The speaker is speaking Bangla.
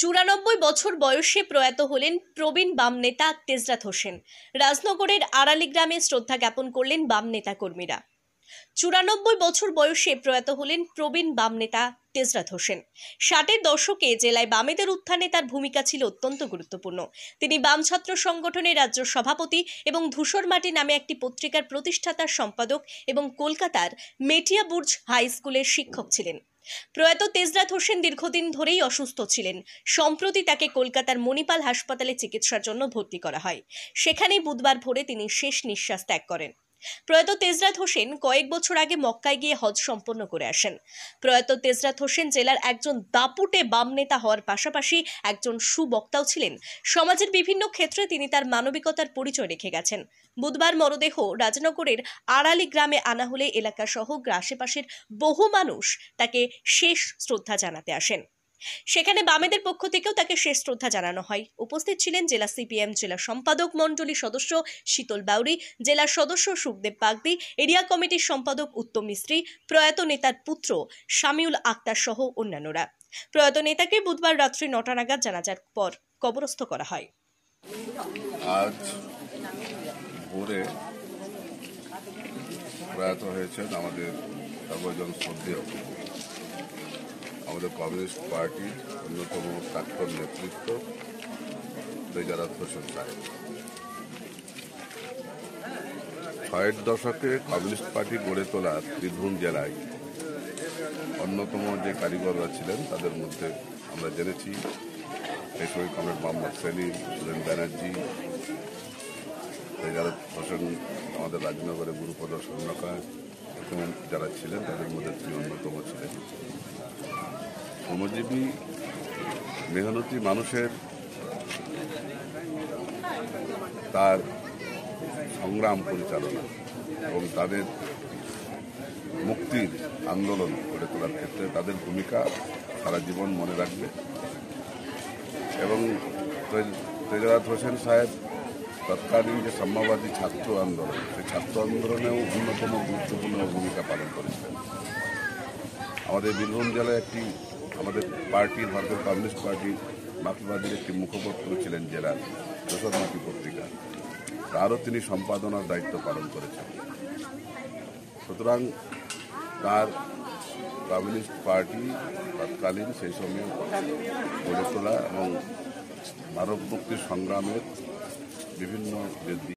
চুরানব্বই বছর বয়সে প্রয়াত হলেন প্রবীণ বাম নেতা তেজরাত হোসেন রাজনগরের আড়ালি গ্রামে শ্রদ্ধা জ্ঞাপন করলেন বাম নেতা কর্মীরা চুরানব্বই বছর বয়সে প্রয়াত হলেন প্রবীণ বাম নেতা তেজরাত হোসেন ষাটের দশকে জেলায় বামেদের উত্থানে তার ভূমিকা ছিল অত্যন্ত গুরুত্বপূর্ণ তিনি বাম ছাত্র সংগঠনের রাজ্য সভাপতি এবং ধূসর মাটি নামে একটি পত্রিকার প্রতিষ্ঠাতার সম্পাদক এবং কলকাতার মেটিয়া বুর্জ হাই স্কুলের শিক্ষক ছিলেন প্রয়াত তেজরাত হোসেন দীর্ঘদিন ধরেই অসুস্থ ছিলেন সম্প্রতি তাকে কলকাতার মণিপাল হাসপাতালে চিকিৎসার জন্য ভর্তি করা হয় সেখানে বুধবার ভোরে তিনি শেষ নিঃশ্বাস ত্যাগ করেন প্রয়াত তেজরাত হোসেন কয়েক বছর আগে মক্কায় গিয়ে হজ সম্পন্ন করে আসেন প্রয়াত তেজরাত হোসেন জেলার একজন দাপুটে বাম নেতা হওয়ার পাশাপাশি একজন সুবক্তাও ছিলেন সমাজের বিভিন্ন ক্ষেত্রে তিনি তার মানবিকতার পরিচয় রেখে গেছেন বুধবার মরদেহ রাজনগরের আড়ালি গ্রামে আনা হলে এলাকাসহ আশেপাশের বহু মানুষ তাকে শেষ শ্রদ্ধা জানাতে আসেন সেখানে বামেদের পক্ষ থেকেও তাকে শেষ শ্রদ্ধা জানানো হয় উপস্থিত ছিলেন জেলা সিপিএম জেলা সম্পাদক মণ্ডলী সদস্য শীতল বাউরি জেলা সদস্য সুখদেব বাগদি এরিয়া কমিটির সম্পাদক উত্তম মিস্ত্রি প্রয়াত নেতার পুত্র শামিউল আক্তার সহ অন্যান্যরা প্রয়াত নেতাকে বুধবার রাত্রি নটা নাগাদ জানাজার পর কবরস্থ করা হয় আজ ভোরে প্রয়াত হয়েছেন আমাদের সর্বজন শ্রদ্ধেয় আমাদের কমিউনিস্ট পার্টি অন্যতম প্রাক্তন নেতৃত্ব বেজারাত হোসেন সাহেব ছয়ের দশকে কমিউনিস্ট পার্টি গড়ে তোলা বীরভূম জেলায় অন্যতম যে কারিগররা ছিলেন তাদের মধ্যে আমরা জেনেছি সেই সময় কমরেড মোহাম্মদ সেলিম সুরেন ব্যানার্জি বেজারাত হোসেন আমাদের রাজনগরে গুরুপদ সন্ন্যকা যারা ছিলেন তাদের মধ্যে তিনি অন্যতম ছিলেন শ্রমজীবী মেহনতি মানুষের তার সংগ্রাম পরিচালনা এবং তাদের মুক্তির আন্দোলন গড়ে তোলার ক্ষেত্রে তাদের ভূমিকা সারা জীবন মনে রাখবে এবং তেজরাত হোসেন সাহেব তৎকালীন যে সাম্যবাদী ছাত্র আন্দোলন সেই ছাত্র আন্দোলনেও অন্যতম গুরুত্বপূর্ণ ভূমিকা পালন করেছেন আমাদের বীরভূম জেলায় একটি আমাদের পার্টি ভারতীয় কমিউনিস্ট পার্টি মাতৃবাদীর একটি মুখপত্র ছিলেন জেলার দেশোন্মুখী পত্রিকা তারও তিনি সম্পাদনার দায়িত্ব পালন করেছেন সুতরাং তার কমিউনিস্ট পার্টি তৎকালীন সেই সময়ে গড়ে তোলা এবং মানব মুক্তির সংগ্রামের বিভিন্ন যে